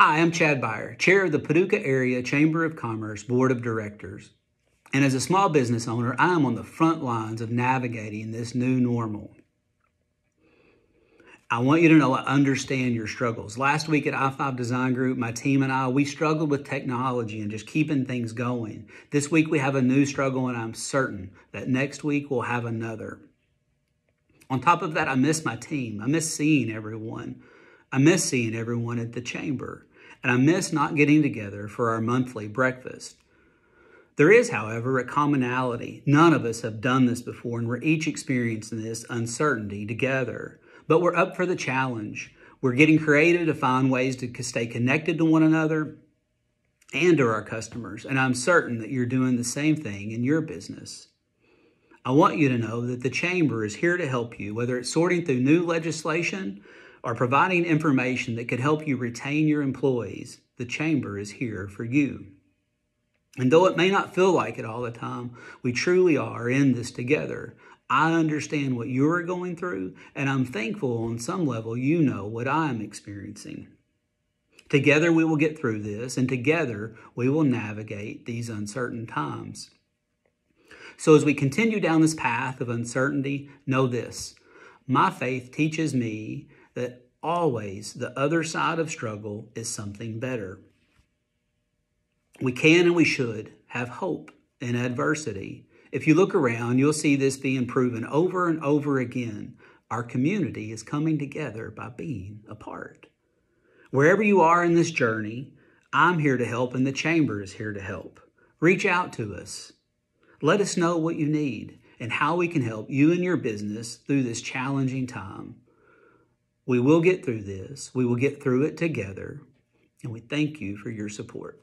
Hi, I'm Chad Byer, Chair of the Paducah Area Chamber of Commerce Board of Directors. And as a small business owner, I am on the front lines of navigating this new normal. I want you to know I understand your struggles. Last week at i5 Design Group, my team and I, we struggled with technology and just keeping things going. This week we have a new struggle, and I'm certain that next week we'll have another. On top of that, I miss my team. I miss seeing everyone. I miss seeing everyone at the chamber and I miss not getting together for our monthly breakfast. There is, however, a commonality. None of us have done this before, and we're each experiencing this uncertainty together. But we're up for the challenge. We're getting creative to find ways to stay connected to one another and to our customers, and I'm certain that you're doing the same thing in your business. I want you to know that the Chamber is here to help you, whether it's sorting through new legislation are providing information that could help you retain your employees, the Chamber is here for you. And though it may not feel like it all the time, we truly are in this together. I understand what you are going through, and I'm thankful on some level you know what I'm experiencing. Together we will get through this, and together we will navigate these uncertain times. So, as we continue down this path of uncertainty, know this my faith teaches me that always the other side of struggle is something better. We can and we should have hope in adversity. If you look around, you'll see this being proven over and over again. Our community is coming together by being apart. Wherever you are in this journey, I'm here to help and the Chamber is here to help. Reach out to us. Let us know what you need and how we can help you and your business through this challenging time. We will get through this. We will get through it together. And we thank you for your support.